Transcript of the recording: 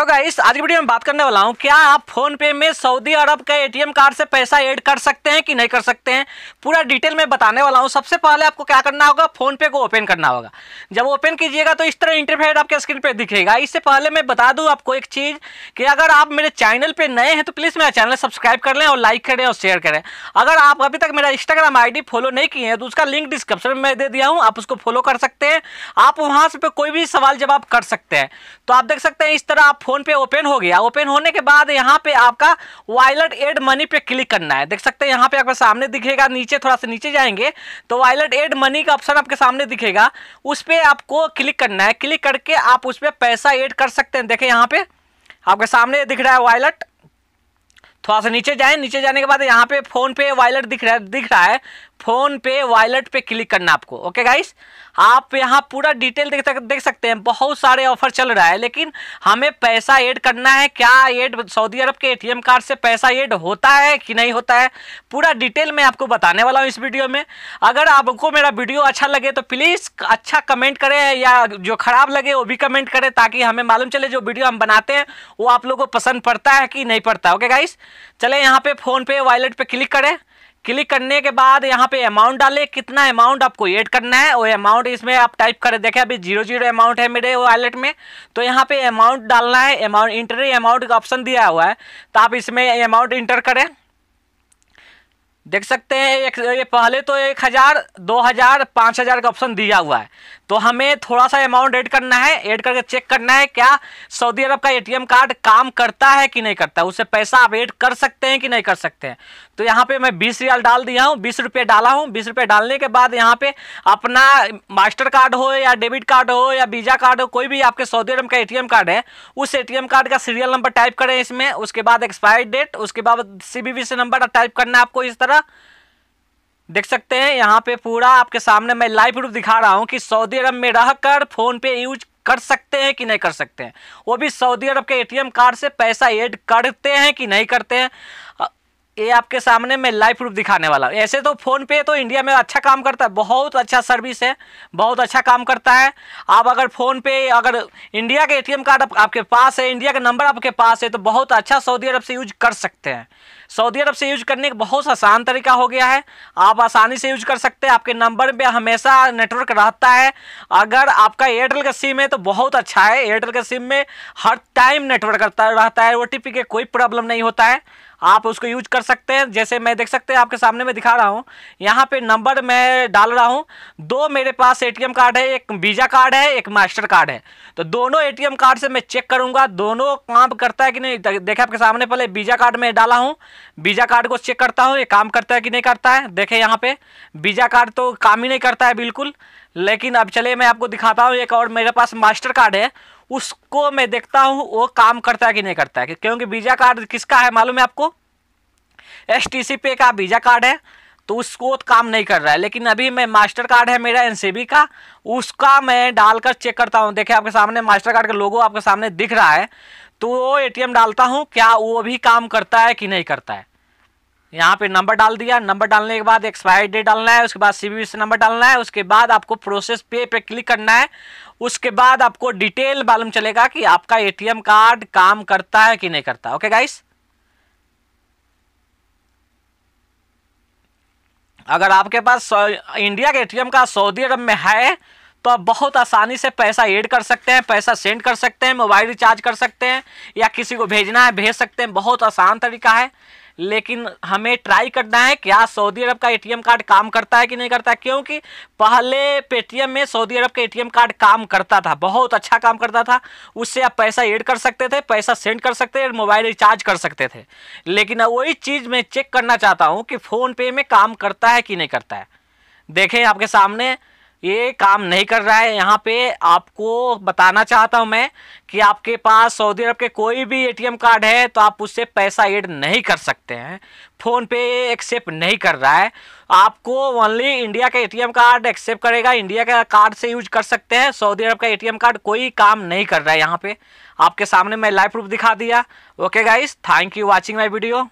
तो गाइस आज की वीडियो में बात करने वाला हूँ क्या आप फोन पे में सऊदी अरब के एटीएम कार्ड से पैसा ऐड कर सकते हैं कि नहीं कर सकते हैं पूरा डिटेल में बताने वाला हूँ सबसे पहले आपको क्या करना होगा फोन पे को ओपन करना होगा जब ओपन कीजिएगा तो इस तरह इंटरफेयर आपके स्क्रीन पे दिखेगा इससे पहले मैं बता दूँ आपको एक चीज़ कि अगर आप मेरे चैनल पर नए हैं तो प्लीज़ मेरा चैनल सब्सक्राइब कर लें और लाइक करें और शेयर करें अगर आप अभी तक मेरा इंस्टाग्राम आई फॉलो नहीं किए हैं तो उसका लिंक डिस्क्रिप्शन में दे दिया हूँ आप उसको फॉलो कर सकते हैं आप वहाँ से कोई भी सवाल जवाब कर सकते हैं तो आप देख सकते हैं इस तरह आप फोन पे ओपन हो गया ओपन होने के बाद यहाँ पे आपका वायलट एड मनी पे क्लिक करना है देख सकते हैं यहाँ पे आपके सामने दिखेगा नीचे थोड़ा सा नीचे जाएंगे तो वायलट एड मनी का ऑप्शन आपके सामने दिखेगा उस पर आपको क्लिक करना है क्लिक करके आप उस पर पैसा एड कर सकते हैं देखें यहाँ पे आपके सामने दिख रहा है वायलट थोड़ा सा नीचे जाए नीचे जाने के बाद यहाँ पे फोन पे वायलट दिख रहा है दिख रहा है फोन पे वॉलेट पे क्लिक करना आपको ओके गाइस आप यहाँ पूरा डिटेल देख देख सकते हैं बहुत सारे ऑफर चल रहा है लेकिन हमें पैसा ऐड करना है क्या ऐड सऊदी अरब के एटीएम कार्ड से पैसा ऐड होता है कि नहीं होता है पूरा डिटेल मैं आपको बताने वाला हूँ इस वीडियो में अगर आपको मेरा वीडियो अच्छा लगे तो प्लीज़ अच्छा कमेंट करें या जो ख़राब लगे वो भी कमेंट करें ताकि हमें मालूम चले जो वीडियो हम बनाते हैं वो आप लोग को पसंद पड़ता है कि नहीं पड़ता ओके गाइस चले यहाँ पर फ़ोनपे वॉलेट पर क्लिक करें क्लिक करने के बाद यहाँ पे अमाउंट डाले कितना अमाउंट आपको ऐड करना है वो अमाउंट इसमें आप टाइप कर देखें अभी जीरो जीरो अमाउंट है मेरे वॉलेट में तो यहाँ पे अमाउंट डालना है अमाउंट इंटर अमाउंट का ऑप्शन दिया हुआ है तो आप इसमें अमाउंट इंटर करें देख सकते हैं एक ये पहले तो एक हज़ार दो हज़ार पाँच हज़ार का ऑप्शन दिया हुआ है तो हमें थोड़ा सा अमाउंट ऐड करना है ऐड करके चेक करना है क्या सऊदी अरब का एटीएम कार्ड काम करता है कि नहीं करता है उससे पैसा आप ऐड कर सकते हैं कि नहीं कर सकते हैं तो यहाँ पे मैं बीस रियाल डाल दिया हूँ बीस रुपये डाला हूँ बीस रुपये डालने के बाद यहाँ पे अपना मास्टर कार्ड हो या डेबिट कार्ड हो या वीज़ा कार्ड हो कोई भी आपके सऊदी अरब का ए कार्ड है उस ए कार्ड का सीरियल नंबर टाइप करें इसमें उसके बाद एक्सपायरी डेट उसके बाद सी से नंबर टाइप करना है आपको इस तरह रहा देख सकते हैं यहाँ पे पूरा आपके सामने मैं लाइव प्रूफ दिखा रहा हूँ कि सऊदी अरब में रहकर फ़ोन पे यूज कर सकते हैं कि नहीं कर सकते हैं वो भी सऊदी अरब के एटीएम कार्ड से पैसा ऐड करते हैं कि नहीं करते हैं ये आपके सामने मैं लाइव प्रूफ दिखाने वाला हूँ ऐसे तो फ़ोन पे तो इंडिया में अच्छा काम करता है बहुत अच्छा सर्विस है बहुत अच्छा काम करता है आप अगर फ़ोन पे अगर इंडिया के एटीएम कार्ड आप, आपके पास है इंडिया का नंबर आपके पास है तो बहुत अच्छा सऊदी अरब से यूज कर सकते हैं सऊदी अरब से यूज करने का बहुत आसान तरीका हो गया है आप आसानी से यूज कर सकते हैं आपके नंबर पे हमेशा नेटवर्क रहता है अगर आपका एयरटेल का सिम है तो बहुत अच्छा है एयरटेल का सिम में हर टाइम नेटवर्क करता रहता है ओ के कोई प्रॉब्लम नहीं होता है आप उसको यूज कर सकते हैं जैसे मैं देख सकते हैं आपके सामने मैं दिखा रहा हूँ यहाँ पे नंबर मैं डाल रहा हूँ दो मेरे पास एटीएम कार्ड है एक वीज़ा कार्ड है एक मास्टर कार्ड है तो दोनों एटीएम कार्ड से मैं चेक करूँगा दोनों काम करता है कि नहीं देखा आपके सामने पहले वीज़ा कार्ड में डाला हूँ वीज़ा कार्ड को चेक करता हूँ ये काम करता है कि नहीं करता है देखे यहाँ पे वीज़ा कार्ड तो काम ही नहीं करता है बिल्कुल लेकिन अब चले मैं आपको दिखाता हूँ एक और मेरे पास मास्टर कार्ड है उसको मैं देखता हूँ वो काम करता है कि नहीं करता है क्योंकि वीज़ा कार्ड किसका है मालूम है आपको एस टी सी पे का वीज़ा कार्ड है तो उसको काम नहीं कर रहा है लेकिन अभी मैं मास्टर कार्ड है मेरा एनसीबी का उसका मैं डालकर चेक करता हूँ देखिए आपके सामने मास्टर कार्ड का लोगो आपके सामने दिख रहा है तो वो ए डालता हूँ क्या वो भी काम करता है कि नहीं करता है यहाँ पे नंबर डाल दिया नंबर डालने के बाद एक्सपायरी डेट डालना है उसके बाद सी से नंबर डालना है उसके बाद आपको प्रोसेस पे पे क्लिक करना है उसके बाद आपको डिटेल मालूम चलेगा कि आपका एटीएम कार्ड काम करता है कि नहीं करता ओके गाइस अगर आपके पास इंडिया के एटीएम का सऊदी अरब में है तो आप बहुत आसानी से पैसा ऐड कर सकते हैं पैसा सेंड कर सकते हैं मोबाइल रिचार्ज कर सकते हैं या किसी को भेजना है भेज सकते हैं बहुत आसान तरीका है लेकिन हमें ट्राई करना है क्या सऊदी अरब का एटीएम कार्ड काम करता है कि नहीं करता क्योंकि पहले पेटीएम में सऊदी अरब का एटीएम कार्ड काम करता था बहुत अच्छा काम करता था उससे आप पैसा ऐड कर सकते थे पैसा सेंड कर सकते थे मोबाइल रिचार्ज कर सकते थे लेकिन वही चीज़ मैं चेक करना चाहता हूँ कि फ़ोनपे में काम करता है कि नहीं करता है देखें आपके सामने ये काम नहीं कर रहा है यहाँ पे आपको बताना चाहता हूँ मैं कि आपके पास सऊदी अरब के कोई भी एटीएम कार्ड है तो आप उससे पैसा ऐड नहीं कर सकते हैं फ़ोन पे एक्सेप्ट नहीं कर रहा है आपको ओनली इंडिया का एटीएम कार्ड एक्सेप्ट करेगा इंडिया का कार्ड से यूज कर सकते हैं सऊदी अरब का एटीएम कार्ड कोई काम नहीं कर रहा है यहाँ पे आपके सामने मैं लाइव प्रूफ दिखा दिया okay guys thank you watching my video